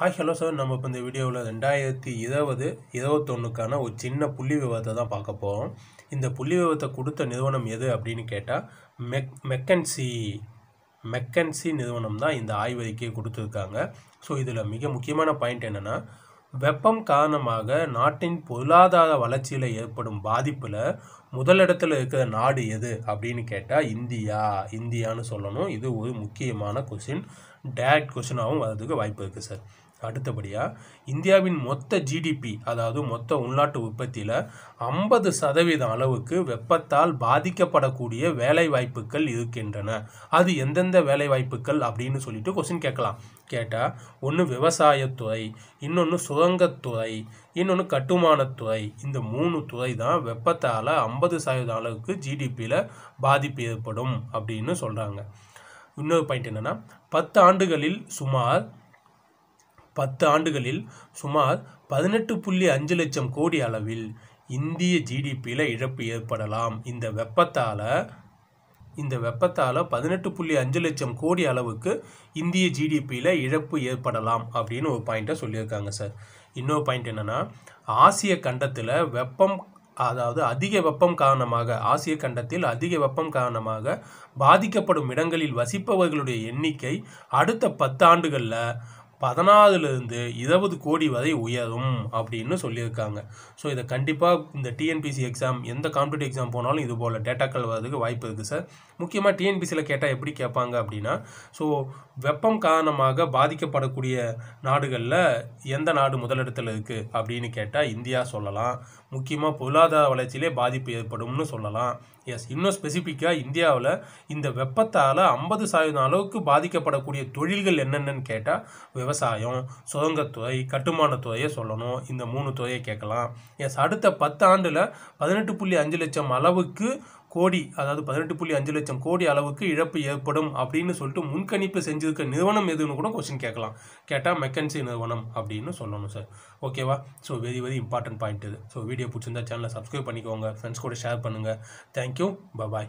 hi hello sir நம்ம இப்போ இந்த வீடியோவில் ரெண்டாயிரத்தி இருபது இருபத்தொன்னுக்கான ஒரு சின்ன புள்ளி விவரத்தை தான் பார்க்க போகிறோம் இந்த புள்ளி விவரத்தை கொடுத்த நிறுவனம் எது அப்படின்னு கேட்டால் மெக் மெக்கன்சி மெக்கன்சி நிறுவனம் தான் இந்த ஆய்வறிக்கையை கொடுத்துருக்காங்க ஸோ இதில் மிக முக்கியமான பாயிண்ட் என்னென்னா வெப்பம் காரணமாக நாட்டின் பொருளாதார வளர்ச்சியில் ஏற்படும் பாதிப்பில் முதலிடத்தில் இருக்கிற நாடு எது அப்படின்னு கேட்டால் இந்தியா இந்தியான்னு சொல்லணும் இது ஒரு முக்கியமான கொஷின் டேரக்ட் கொஷினாகவும் வர்றதுக்கு வாய்ப்பு இருக்குது சார் அடுத்தபடியாக இந்தியாவின் மொத்த ஜிடிபி அதாவது மொத்த உள்நாட்டு உற்பத்தியில் ஐம்பது சதவீத அளவுக்கு வெப்பத்தால் பாதிக்கப்படக்கூடிய வேலை வாய்ப்புகள் இருக்கின்றன அது எந்தெந்த வேலை வாய்ப்புகள் அப்படின்னு சொல்லிட்டு கொஸ்டின் கேட்கலாம் கேட்டால் ஒன்று விவசாயத்துறை இன்னொன்று சுரங்கத்துறை இன்னொன்று கட்டுமானத்துறை இந்த மூணு துறை தான் வெப்பத்தால் ஐம்பது சதவீத அளவுக்கு ஜிடிபியில் பாதிப்பு ஏற்படும் அப்படின்னு சொல்கிறாங்க இன்னொரு பாயிண்ட் என்னென்னா பத்து ஆண்டுகளில் சுமார் பத்து ஆண்டுகளில் சுமார் பதினெட்டு புள்ளி அஞ்சு லட்சம் கோடி அளவில் இந்திய ஜிடிபியில் இழப்பு ஏற்படலாம் இந்த வெப்பத்தால் இந்த வெப்பத்தால் பதினெட்டு புள்ளி அஞ்சு லட்சம் கோடி அளவுக்கு இந்திய ஜிடிபியில் இழப்பு ஏற்படலாம் அப்படின்னு ஒரு பாயிண்ட்டை சொல்லியிருக்காங்க சார் இன்னொரு பாயிண்ட் என்னென்னா ஆசிய கண்டத்தில் வெப்பம் அதாவது அதிக வெப்பம் காரணமாக ஆசிய கண்டத்தில் அதிக வெப்பம் காரணமாக பாதிக்கப்படும் இடங்களில் வசிப்பவர்களுடைய எண்ணிக்கை அடுத்த பத்தாண்டுகளில் பதினாலுலேருந்து இருபது கோடி வரை உயரும் அப்படின்னு சொல்லியிருக்காங்க ஸோ இதை கண்டிப்பாக இந்த டிஎன்பிசி எக்ஸாம் எந்த காம்படிட்டிவ் எக்ஸாம் போனாலும் இது போல் டேட்டாக்கள் வர்றதுக்கு வாய்ப்பு இருக்குது சார் முக்கியமாக டிஎன்பிசியில் கேட்டால் எப்படி கேட்பாங்க அப்படின்னா ஸோ வெப்பம் காரணமாக பாதிக்கப்படக்கூடிய நாடுகளில் எந்த நாடு முதலிடத்தில் இருக்குது அப்படின்னு கேட்டால் இந்தியா சொல்லலாம் முக்கியமாக பொருளாதார வளர்ச்சியிலே பாதிப்பு ஏற்படும்னு சொல்லலாம் எஸ் இன்னும் ஸ்பெசிஃபிக்காக இந்தியாவில் இந்த வெப்பத்தால் ஐம்பது சதவீதம் அளவுக்கு பாதிக்கப்படக்கூடிய தொழில்கள் என்னென்னு கேட்டால் விவசாயம் கட்டுமான துறையை சொல்லணும் இந்த மூணு துறையை கேட்கலாம் எஸ் அடுத்த பத்து ஆண்டில் பதினெட்டு புள்ளி அஞ்சு லட்சம் அளவுக்கு கோடி அதாவது பதினெட்டு புள்ளி அஞ்சு லட்சம் கோடி அளவுக்கு இழப்பு ஏற்படும் அப்படின்னு சொல்லிட்டு முன்கணிப்பு செஞ்சிருக்க நிறுவனம் எதுன்னு கூட கொஸ்டின் கேட்கலாம் கேட்டால் மெக்கன்சி நிறுவனம் அப்படின்னு சொல்லணும் சார் ஓகேவா so very very important point இது ஸோ வீடியோ பிடிச்சிருந்தா சேனலை சப்ஸ்கிரைப் பண்ணிக்கோங்க ஃப்ரெண்ட்ஸ் கூட ஷேர் பண்ணுங்கள் தேங்க்யூ பாய்